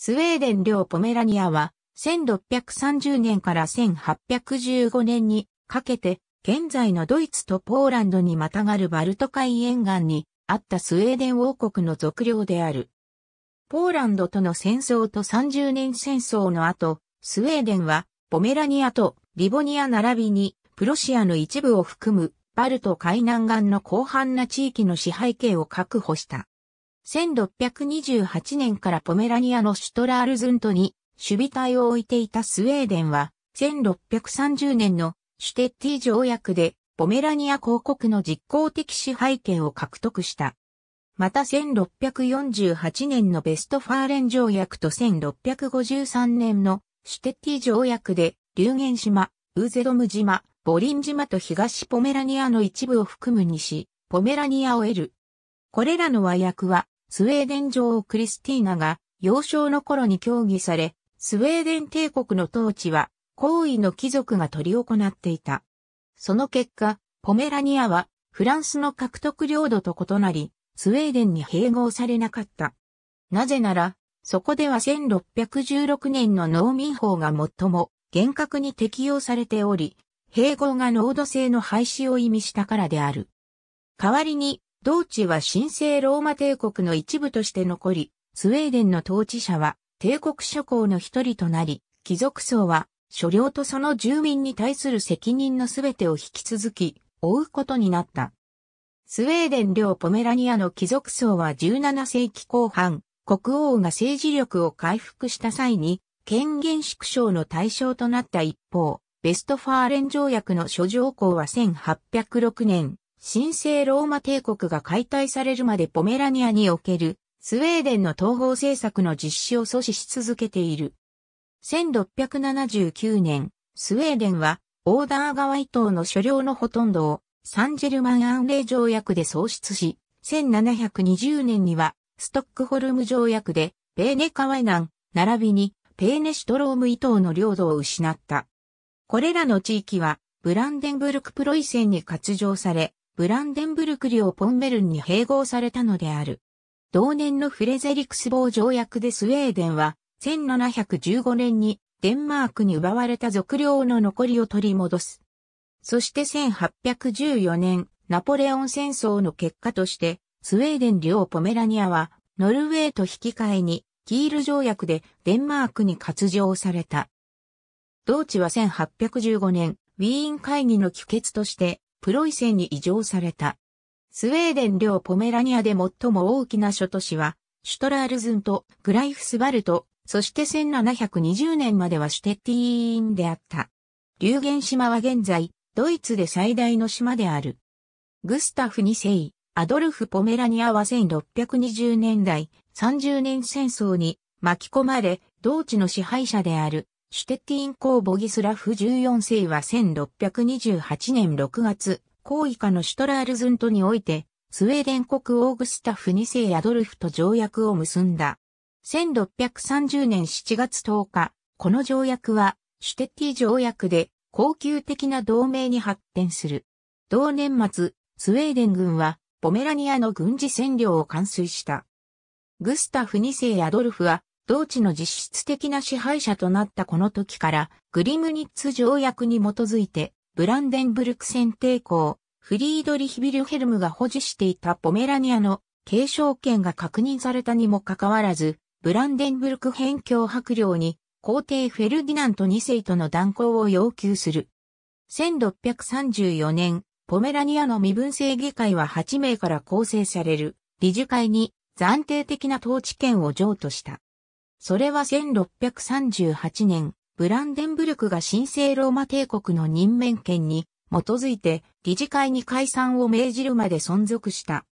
スウェーデン領ポメラニアは、1630年から1815年にかけて、現在のドイツとポーランドにまたがるバルト海沿岸にあったスウェーデン王国の属領である。ポーランドとの戦争と30年戦争の後、スウェーデンはポメラニアとリボニア並びにプロシアの一部を含むバルト海南岸の広範な地域の支配権を確保した。1628年からポメラニアのシュトラールズントに守備隊を置いていたスウェーデンは、1630年のシュテッティ条約でポメラニア公国の実効的支配権を獲得した。また1648年のベストファーレン条約と1653年のシュテッティ条約で、流言島、ウーゼドム島、ボリン島と東ポメラニアの一部を含む西、ポメラニアを得る。これらの和訳は、スウェーデン女王クリスティーナが幼少の頃に協議され、スウェーデン帝国の統治は、皇位の貴族が取り行っていた。その結果、ポメラニアはフランスの獲得領土と異なり、スウェーデンに併合されなかった。なぜなら、そこでは1616年の農民法が最も厳格に適用されており、併合が濃度性の廃止を意味したからである。代わりに、同地は神聖ローマ帝国の一部として残り、スウェーデンの統治者は帝国諸侯の一人となり、貴族層は所領とその住民に対する責任のすべてを引き続き、負うことになった。スウェーデン領ポメラニアの貴族層は17世紀後半、国王が政治力を回復した際に、権限縮小の対象となった一方、ベストファーレン条約の諸条項は1806年、神聖ローマ帝国が解体されるまでポメラニアにおけるスウェーデンの統合政策の実施を阻止し続けている。1679年、スウェーデンはオーダー川伊藤の所領のほとんどをサンジェルマン安令条約で創出し、1720年にはストックホルム条約でペーネ川南、並びにペーネシュトローム伊藤の領土を失った。これらの地域はブランデンブルクプロイセンに割譲され、ブランデンブルク領ポンベルンに併合されたのである。同年のフレゼリクスボー条約でスウェーデンは、1715年にデンマークに奪われた属領の残りを取り戻す。そして1814年、ナポレオン戦争の結果として、スウェーデン領ポメラニアは、ノルウェーと引き換えに、キール条約でデンマークに割譲された。同地は1815年、ウィーン会議の帰結として、プロイセンに移譲された。スウェーデン領ポメラニアで最も大きな諸都市は、シュトラールズンとグライフスバルト、そして1720年まではシュテッティーンであった。流言島は現在、ドイツで最大の島である。グスタフ2世、アドルフ・ポメラニアは1620年代、30年戦争に巻き込まれ、同地の支配者であるシュテッティン公ボギスラフ14世は1628年6月、皇位下のシュトラールズントにおいて、スウェーデン国オーグスタフ2世アドルフと条約を結んだ。1630年7月10日、この条約は、シュテッティ条約で、高級的な同盟に発展する。同年末、スウェーデン軍は、ポメラニアの軍事占領を完遂した。グスタフ2世アドルフは、同地の実質的な支配者となったこの時から、グリムニッツ条約に基づいて、ブランデンブルク選定校、フリードリヒビルヘルムが保持していたポメラニアの継承権が確認されたにもかかわらず、ブランデンブルク辺境白領に皇帝フェルディナント2世との断交を要求する。1634年、ポメラニアの身分制議会は8名から構成される理事会に暫定的な統治権を譲渡した。それは1638年、ブランデンブルクが神聖ローマ帝国の任免権に基づいて理事会に解散を命じるまで存続した。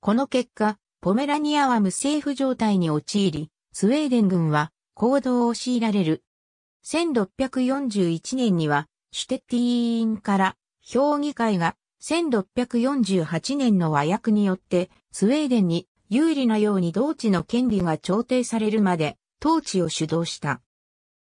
この結果、ポメラニアは無政府状態に陥り、スウェーデン軍は行動を強いられる。1641年には、シュテッティーンから評議会が1648年の和訳によってスウェーデンに有利なように同地の権利が調停されるまで統治を主導した。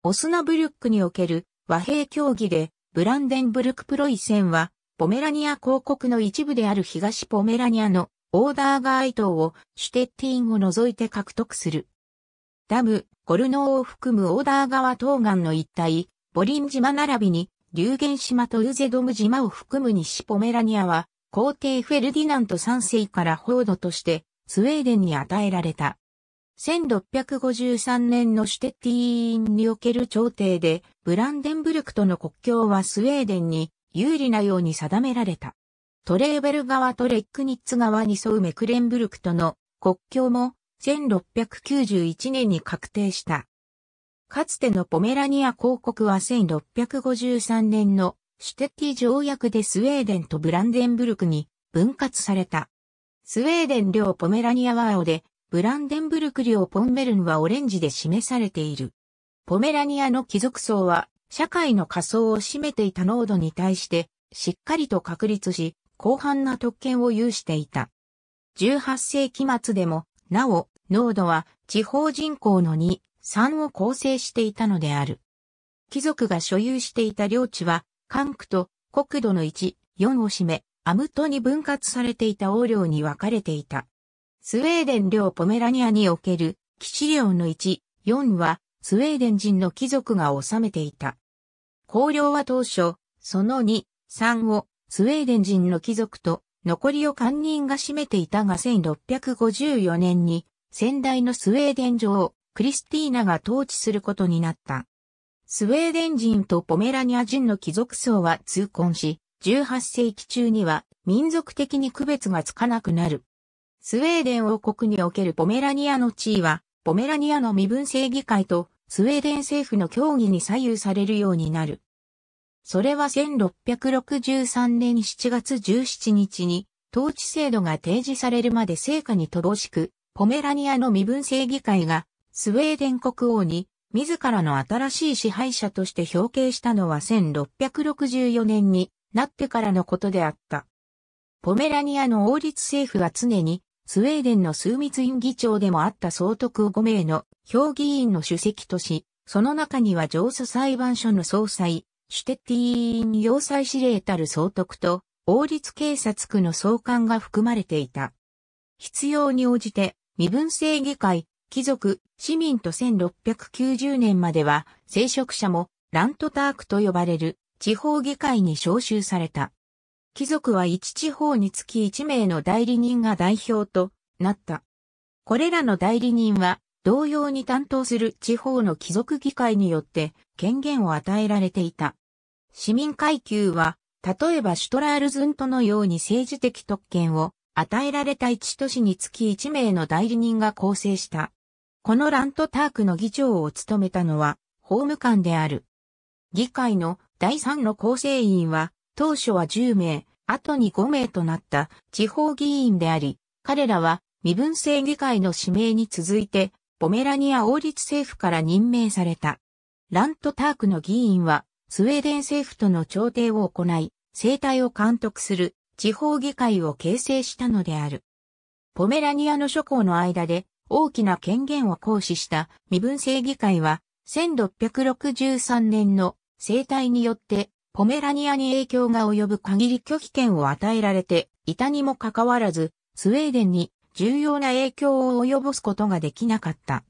オスナブルックにおける和平協議で、ブランデンブルクプロイセンは、ポメラニア公国の一部である東ポメラニアのオーダーガーイ島をシュテッティンを除いて獲得する。ダム、ゴルノーを含むオーダー川東岸の一帯、ボリン島並びに、リ源島とウゼドム島を含む西ポメラニアは、皇帝フェルディナント3世から報道として、スウェーデンに与えられた。1653年のシュテッティーンにおける朝廷で、ブランデンブルクとの国境はスウェーデンに有利なように定められた。トレーベル川とレックニッツ川に沿うメクレンブルクとの国境も1691年に確定した。かつてのポメラニア公国は1653年のシュテッティ条約でスウェーデンとブランデンブルクに分割された。スウェーデン領ポメラニアワオで、ブランデンブルク領ポンメルンはオレンジで示されている。ポメラニアの貴族層は、社会の仮想を占めていた濃度に対して、しっかりと確立し、広範な特権を有していた。18世紀末でも、なお、濃度は地方人口の2、3を構成していたのである。貴族が所有していた領地は、管区と国土の1、4を占め、アムトに分割されていた王領に分かれていた。スウェーデン領ポメラニアにおける騎士領の1、4はスウェーデン人の貴族が治めていた。公領は当初、その2、3をスウェーデン人の貴族と残りを官人が占めていたが1654年に先代のスウェーデン女王クリスティーナが統治することになった。スウェーデン人とポメラニア人の貴族層は通婚し、18世紀中には民族的に区別がつかなくなる。スウェーデン王国におけるポメラニアの地位は、ポメラニアの身分制議会とスウェーデン政府の協議に左右されるようになる。それは1663年7月17日に統治制度が提示されるまで成果に乏しく、ポメラニアの身分制議会がスウェーデン国王に自らの新しい支配者として表敬したのは1664年になってからのことであった。ポメラニアの王立政府は常にスウェーデンの枢密院議長でもあった総督5名の評議員の主席とし、その中には上訴裁判所の総裁、シュテティーン要塞司令たる総督と、王立警察区の総監が含まれていた。必要に応じて、身分制議会、貴族、市民と1690年までは、聖職者も、ラントタークと呼ばれる地方議会に招集された。貴族は一地方につき一名の代理人が代表となった。これらの代理人は同様に担当する地方の貴族議会によって権限を与えられていた。市民階級は、例えばシュトラールズントのように政治的特権を与えられた一都市につき一名の代理人が構成した。このラントタークの議長を務めたのは法務官である。議会の第三の構成員は当初は10名、後に5名となった地方議員であり、彼らは身分制議会の指名に続いて、ポメラニア王立政府から任命された。ラントタークの議員は、スウェーデン政府との調停を行い、生態を監督する地方議会を形成したのである。ポメラニアの諸侯の間で大きな権限を行使した身分制議会は、1663年の生態によってポメラニアに影響が及ぶ限り拒否権を与えられていたにもかかわらず、スウェーデンに重要な影響を及ぼすことができなかった。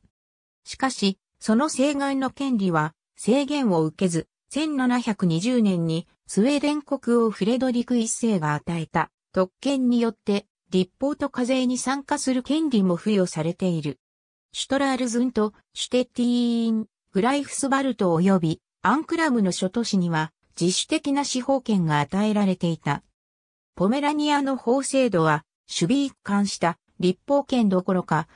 しかし、その請願の権利は制限を受けず、1720年にスウェーデン国王フレドリク一世が与えた特権によって立法と課税に参加する権利も付与されている。シュトラールズンとシュテティーン、グライフスバルト及びアンクラムの諸都市には自主的な司法権が与えられていた。ポメラニアの法制度は、守備一貫した立法権どころか、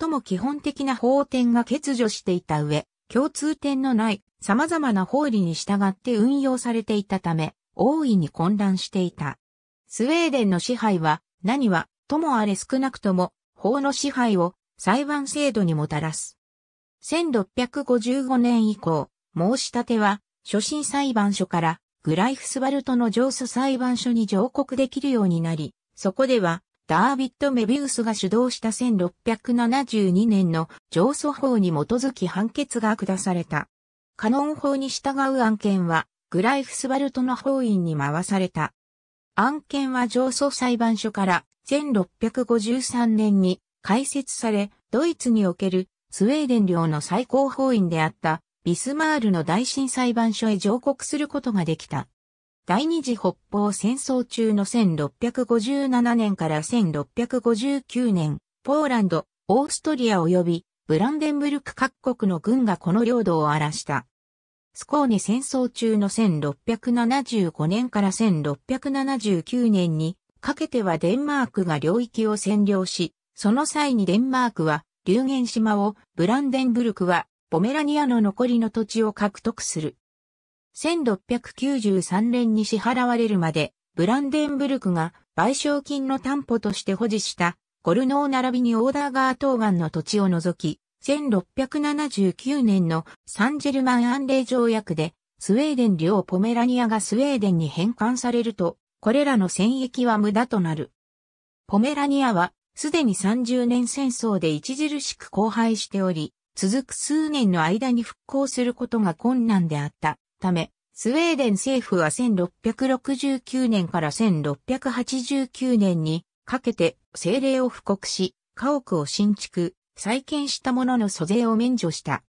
最も基本的な法典が欠如していた上、共通点のない様々な法理に従って運用されていたため、大いに混乱していた。スウェーデンの支配は、何は、ともあれ少なくとも、法の支配を裁判制度にもたらす。1655年以降、申し立ては初心裁判所からグライフスバルトの上訴裁判所に上告できるようになり、そこではダービット・メビウスが主導した1672年の上訴法に基づき判決が下された。カノン法に従う案件は、グライフスバルトの法院に回された。案件は上訴裁判所から1653年に開設され、ドイツにおけるスウェーデン領の最高法院であったビスマールの大震裁判所へ上告することができた。第二次北方戦争中の1657年から1659年、ポーランド、オーストリア及びブランデンブルク各国の軍がこの領土を荒らした。スコーネ戦争中の1675年から1679年にかけてはデンマークが領域を占領し、その際にデンマークは流言島を、ブランデンブルクはポメラニアの残りの土地を獲得する。1693年に支払われるまで、ブランデンブルクが賠償金の担保として保持したゴルノー並びにオーダーガー東岸の土地を除き、1679年のサンジェルマン安令条約で、スウェーデン領ポメラニアがスウェーデンに返還されると、これらの戦役は無駄となる。ポメラニアは、すでに30年戦争で著しく荒廃しており、続く数年の間に復興することが困難であったため、スウェーデン政府は1669年から1689年にかけて政令を布告し、家屋を新築、再建したものの租税を免除した。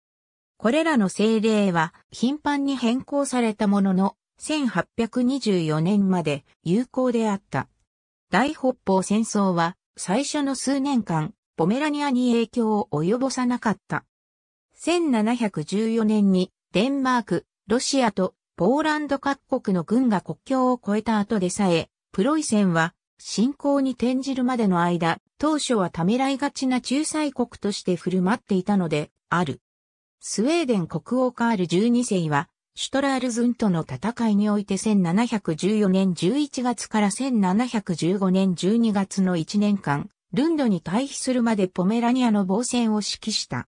これらの政令は頻繁に変更されたものの、1824年まで有効であった。大北方戦争は最初の数年間、ポメラニアに影響を及ぼさなかった。1714年にデンマーク、ロシアとポーランド各国の軍が国境を越えた後でさえ、プロイセンは侵攻に転じるまでの間、当初はためらいがちな仲裁国として振る舞っていたので、ある。スウェーデン国王カール12世は、シュトラールズンとの戦いにおいて1714年11月から1715年12月の1年間、ルンドに退避するまでポメラニアの防戦を指揮した。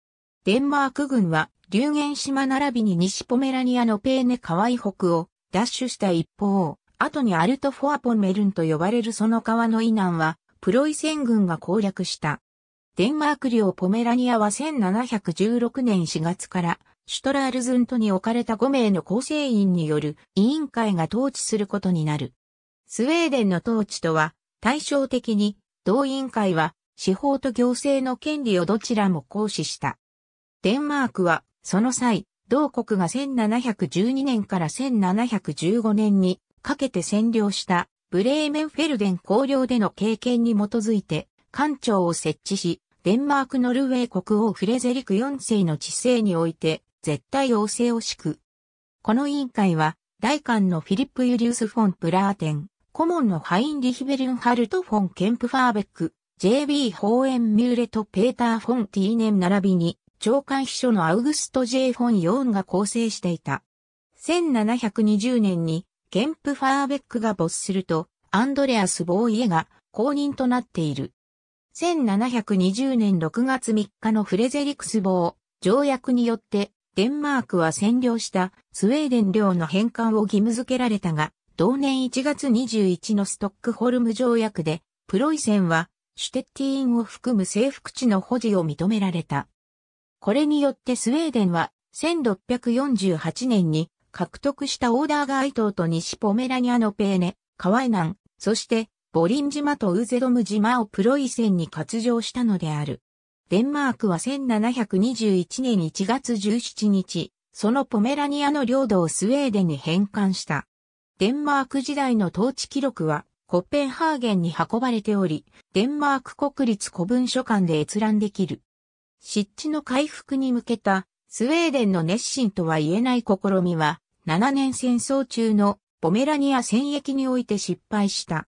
デンマーク軍は、流言島並びに西ポメラニアのペーネ川イ北を奪取した一方、後にアルトフォアポメルンと呼ばれるその川の以南は、プロイセン軍が攻略した。デンマーク領ポメラニアは1716年4月から、シュトラールズントに置かれた5名の構成員による委員会が統治することになる。スウェーデンの統治とは、対照的に、同委員会は、司法と行政の権利をどちらも行使した。デンマークは、その際、同国が1712年から1715年にかけて占領したブレーメンフェルデン公領での経験に基づいて官庁を設置し、デンマークノルウェー国王フレゼリク4世の治世において絶対王政を敷く。この委員会は、大官のフィリップ・ユリウス・フォン・プラーテン、顧問のハインリヒベルンハルト・フォン・ケンプ・ファーベック、JB・ ホーエン・ミューレとペーター・フォン・ティーネン並びに、長官秘書のアウグスト・ジェイ・フォン・ヨーンが構成していた。1720年にケンプ・ファーベックが没すると、アンドレアス・ボーイエが公認となっている。1720年6月3日のフレゼリクスー、条約によってデンマークは占領したスウェーデン領の返還を義務付けられたが、同年1月21のストックホルム条約で、プロイセンはシュテッティーンを含む征服地の保持を認められた。これによってスウェーデンは1648年に獲得したオーダー街島と西ポメラニアのペーネ、カワイナン、そしてボリン島とウゼドム島をプロイセンに割譲したのである。デンマークは1721年1月17日、そのポメラニアの領土をスウェーデンに返還した。デンマーク時代の統治記録はコッペンハーゲンに運ばれており、デンマーク国立古文書館で閲覧できる。湿地の回復に向けたスウェーデンの熱心とは言えない試みは、7年戦争中のポメラニア戦役において失敗した。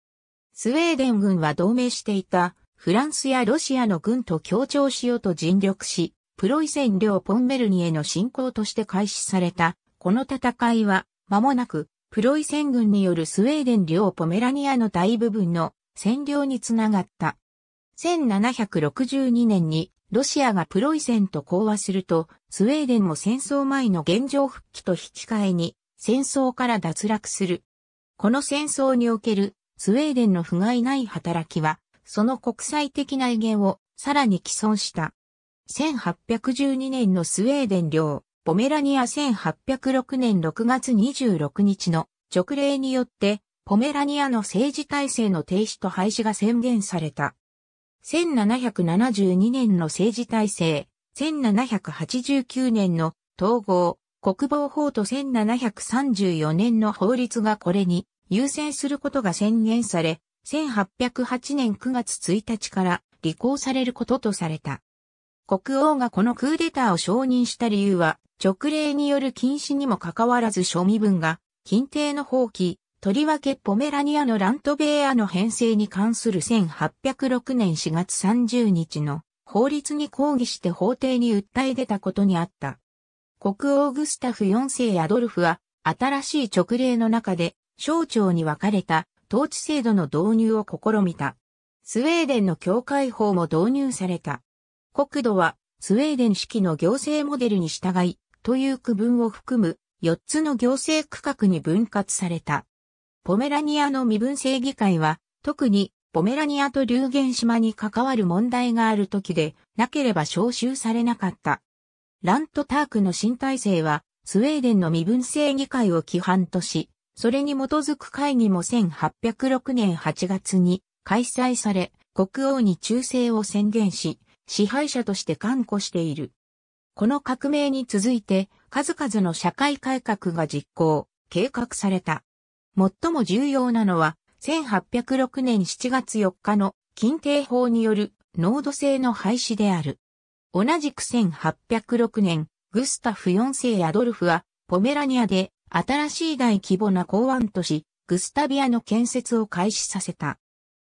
スウェーデン軍は同盟していたフランスやロシアの軍と協調しようと尽力し、プロイセン領ポンメルニへの侵攻として開始された。この戦いは、間もなく、プロイセン軍によるスウェーデン領ポメラニアの大部分の占領につながった。1762年にロシアがプロイセンと講和すると、スウェーデンも戦争前の現状復帰と引き換えに、戦争から脱落する。この戦争におけるスウェーデンの不甲斐ない働きは、その国際的な威厳をさらに既存した。1812年のスウェーデン領、ポメラニア1806年6月26日の直令によって、ポメラニアの政治体制の停止と廃止が宣言された。1772年の政治体制、1789年の統合、国防法と1734年の法律がこれに優先することが宣言され、1808年9月1日から履行されることとされた。国王がこのクーデターを承認した理由は、直令による禁止にもかかわらず庶民分が、禁定の放棄、とりわけポメラニアのラントベーアの編成に関する1806年4月30日の法律に抗議して法廷に訴え出たことにあった。国王グスタフ4世アドルフは新しい直令の中で省庁に分かれた統治制度の導入を試みた。スウェーデンの教会法も導入された。国土はスウェーデン式の行政モデルに従いという区分を含む4つの行政区画に分割された。ポメラニアの身分制議会は、特にポメラニアと流言島に関わる問題がある時で、なければ招集されなかった。ラントタークの新体制は、スウェーデンの身分制議会を規範とし、それに基づく会議も1806年8月に開催され、国王に忠誠を宣言し、支配者として看護している。この革命に続いて、数々の社会改革が実行、計画された。最も重要なのは、1806年7月4日の禁定法による濃度制の廃止である。同じく1806年、グスタフ4世アドルフは、ポメラニアで新しい大規模な港湾都市、グスタビアの建設を開始させた。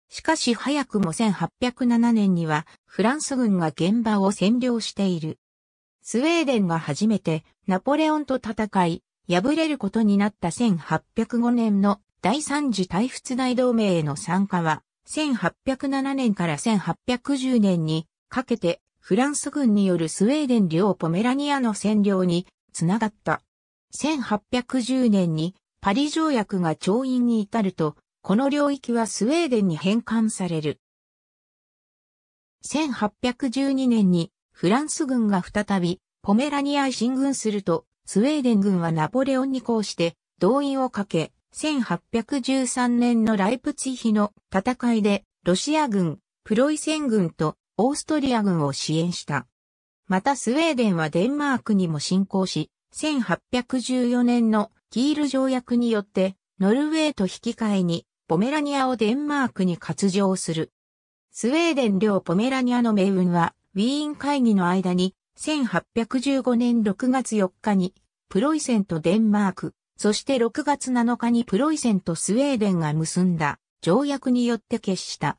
しかし早くも1807年にはフランス軍が現場を占領している。スウェーデンが初めてナポレオンと戦い、敗れることになった1805年の第三次大仏大同盟への参加は、1807年から1810年にかけてフランス軍によるスウェーデン領ポメラニアの占領につながった。1810年にパリ条約が調印に至ると、この領域はスウェーデンに返還される。1812年にフランス軍が再びポメラニアへ進軍すると、スウェーデン軍はナポレオンに抗して動員をかけ、1813年のライプツィヒの戦いでロシア軍、プロイセン軍とオーストリア軍を支援した。またスウェーデンはデンマークにも侵攻し、1814年のキール条約によってノルウェーと引き換えにポメラニアをデンマークに割譲する。スウェーデン領ポメラニアの命運はウィーン会議の間に1815年6月4日に、プロイセンとデンマーク、そして6月7日にプロイセンとスウェーデンが結んだ条約によって決した。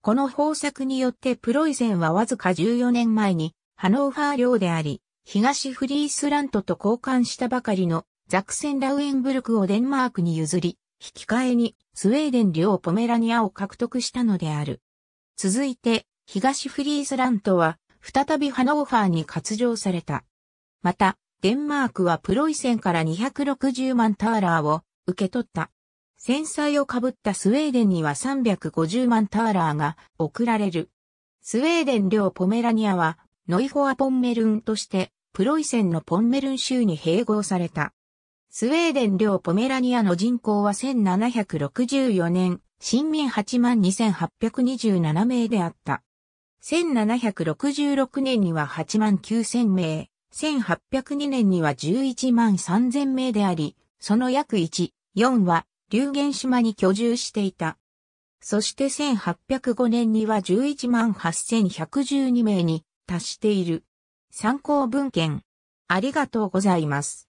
この方策によってプロイセンはわずか14年前にハノーファー領であり、東フリースラントと交換したばかりのザクセンラウエンブルクをデンマークに譲り、引き換えにスウェーデン領ポメラニアを獲得したのである。続いて、東フリースラントは再びハノーファーに割譲された。また、デンマークはプロイセンから260万ターラーを受け取った。戦災をかぶったスウェーデンには350万ターラーが送られる。スウェーデン領ポメラニアはノイホア・ポンメルンとしてプロイセンのポンメルン州に併合された。スウェーデン領ポメラニアの人口は1764年、新民8万2827名であった。1766年には8万9000名、1802年には11万3000名であり、その約1、4は、流言島に居住していた。そして1805年には11万8112名に達している。参考文献。ありがとうございます。